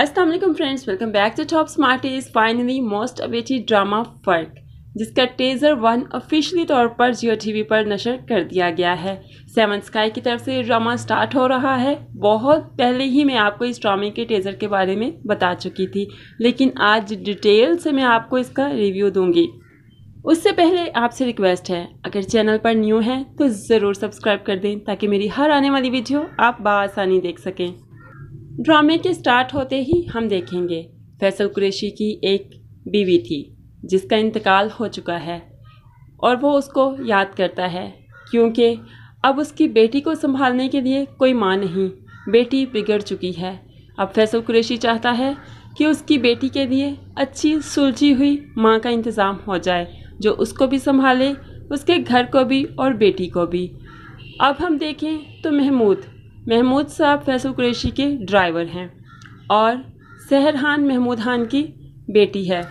Aslam friends welcome back to top smart is finally most awaited drama Farq जिसका Taisor one officially तौर पर जियो TV पर नशर कर दिया गया है सेवन स्काई की तरफ से ड्रामा स्टार्ट हो रहा है बहुत पहले ही मैं आपको इस ड्रामे के टेज़र के बारे में बता चुकी थी लेकिन आज डिटेल से मैं आपको इसका रिव्यू दूंगी उससे पहले आपसे रिक्वेस्ट है अगर चैनल पर न्यू है तो ज़रूर सब्सक्राइब कर दें ताकि मेरी हर आने वाली वीडियो आप बसानी देख सकें ड्रामे के स्टार्ट होते ही हम देखेंगे फैसल कुरेशी की एक बीवी थी जिसका इंतकाल हो चुका है और वो उसको याद करता है क्योंकि अब उसकी बेटी को संभालने के लिए कोई माँ नहीं बेटी बिगड़ चुकी है अब फैसल कुरेशी चाहता है कि उसकी बेटी के लिए अच्छी सुलझी हुई माँ का इंतज़ाम हो जाए जो उसको भी संभाले उसके घर को भी और बेटी को भी अब हम देखें तो महमूद महमूद साहब फैसल क्रेशी के ड्राइवर हैं और सहर खान महमूद खान की बेटी है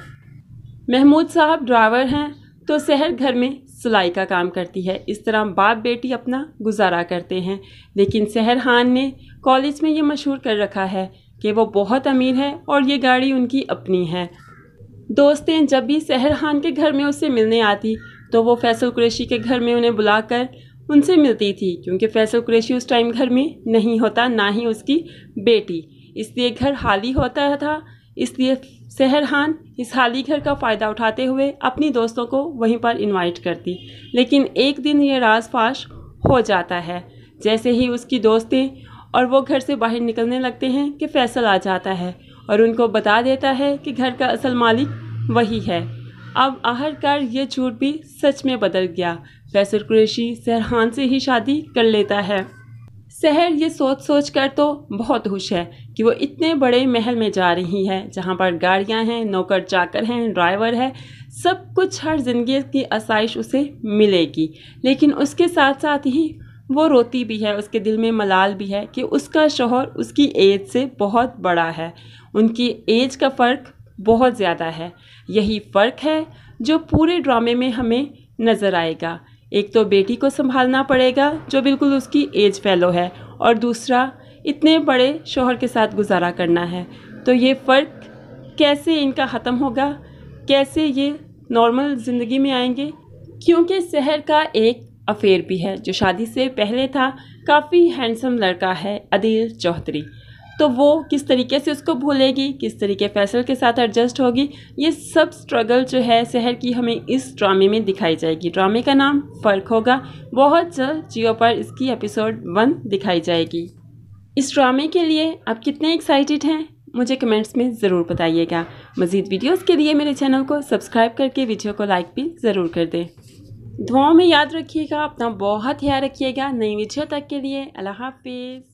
महमूद साहब ड्राइवर हैं तो सहर घर में सिलाई का काम करती है इस तरह बाप बेटी अपना गुजारा करते हैं लेकिन सहर खान ने कॉलेज में ये मशहूर कर रखा है कि वो बहुत अमीर है और ये गाड़ी उनकी अपनी है दोस्तें जब भी सहर खान के घर में उससे मिलने आती तो वो फैसल कुरेशी के घर में उन्हें बुलाकर उनसे मिलती थी क्योंकि फैसल कुरैशी उस टाइम घर में नहीं होता ना ही उसकी बेटी इसलिए घर ही होता था इसलिए सहरहान इस हाली घर का फ़ायदा उठाते हुए अपनी दोस्तों को वहीं पर इनवाइट करती लेकिन एक दिन ये राज फाश हो जाता है जैसे ही उसकी दोस्तें और वो घर से बाहर निकलने लगते हैं कि फैसल आ जाता है और उनको बता देता है कि घर का असल मालिक वही है अब आखिरकार ये झूठ भी सच में बदल गया फैसल कुरैशी सरहान से ही शादी कर लेता है शहर ये सोच सोच कर तो बहुत खुश है कि वो इतने बड़े महल में जा रही है जहाँ पर गाड़ियाँ हैं नौकर चाकर हैं ड्राइवर है सब कुछ हर जिंदगी की आसाइश उसे मिलेगी लेकिन उसके साथ साथ ही वो रोती भी है उसके दिल में मलाल भी है कि उसका शोहर उसकी एज से बहुत बड़ा है उनकी एज का फ़र्क बहुत ज़्यादा है यही फ़र्क है जो पूरे ड्रामे में हमें नज़र आएगा एक तो बेटी को संभालना पड़ेगा जो बिल्कुल उसकी एज फैलो है और दूसरा इतने बड़े शोहर के साथ गुजारा करना है तो ये फ़र्क कैसे इनका ख़त्म होगा कैसे ये नॉर्मल ज़िंदगी में आएंगे क्योंकि शहर का एक अफेयर भी है जो शादी से पहले था काफ़ी हैंडसम लड़का है अदिल चौधरी तो वो किस तरीके से उसको भूलेगी किस तरीके फैसल के साथ एडजस्ट होगी ये सब स्ट्रगल जो है शहर की हमें इस ड्रामे में दिखाई जाएगी ड्रामे का नाम फ़र्क होगा बहुत जल्द जियो पर इसकी एपिसोड वन दिखाई जाएगी इस ड्रामे के लिए आप कितने एक्साइटेड हैं मुझे कमेंट्स में ज़रूर बताइएगा मज़ीद वीडियोज़ के लिए मेरे चैनल को सब्सक्राइब करके वीडियो को लाइक भी ज़रूर कर दें दुआओं में याद रखिएगा अपना बहुत ख्याल रखिएगा नई वीडियो तक के लिए अल्लाह हाफिज़